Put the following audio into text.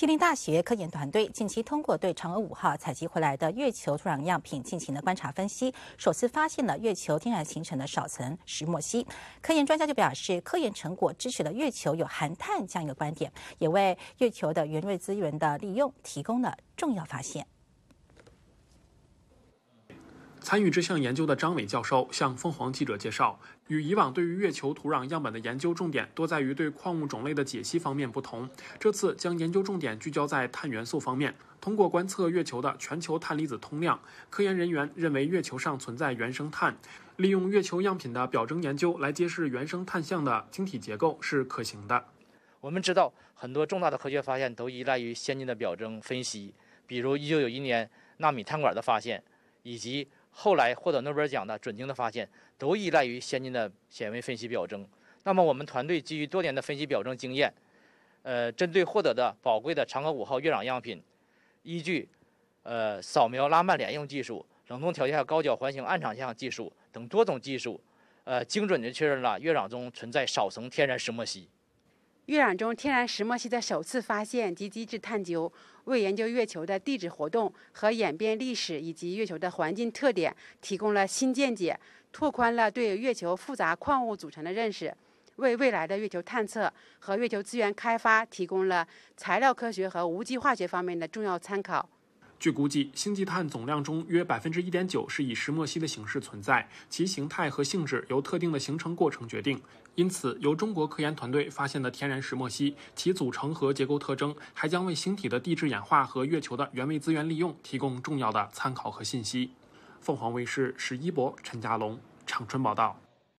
吉林大学科研团队近期通过对嫦娥五号采集回来的月球土壤样品进行了观察分析，首次发现了月球天然形成的少层石墨烯。科研专家就表示，科研成果支持了月球有含碳这样一个观点，也为月球的原锐资源的利用提供了重要发现。参与这项研究的张伟教授向凤凰记者介绍，与以往对于月球土壤样本的研究重点多在于对矿物种类的解析方面不同，这次将研究重点聚焦在碳元素方面。通过观测月球的全球碳离子通量，科研人员认为月球上存在原生碳。利用月球样品的表征研究来揭示原生碳相的晶体结构是可行的。我们知道，很多重大的科学发现都依赖于先进的表征分析，比如1991年纳米碳管的发现，以及。后来获得诺贝尔奖的准经的发现，都依赖于先进的显微分析表征。那么，我们团队基于多年的分析表征经验，呃，针对获得的宝贵的嫦娥五号月壤样品，依据呃扫描拉曼联用技术、冷冻条件下高角环形暗场像技术等多种技术，呃，精准地确认了月壤中存在少层天然石墨烯。月壤中天然石墨烯的首次发现及机制探究，为研究月球的地质活动和演变历史以及月球的环境特点提供了新见解，拓宽了对月球复杂矿物组成的认识，为未来的月球探测和月球资源开发提供了材料科学和无机化学方面的重要参考。据估计，星际碳总量中约百分之一点九是以石墨烯的形式存在，其形态和性质由特定的形成过程决定。因此，由中国科研团队发现的天然石墨烯，其组成和结构特征还将为星体的地质演化和月球的原位资源利用提供重要的参考和信息。凤凰卫视史一博、陈家龙，长春报道。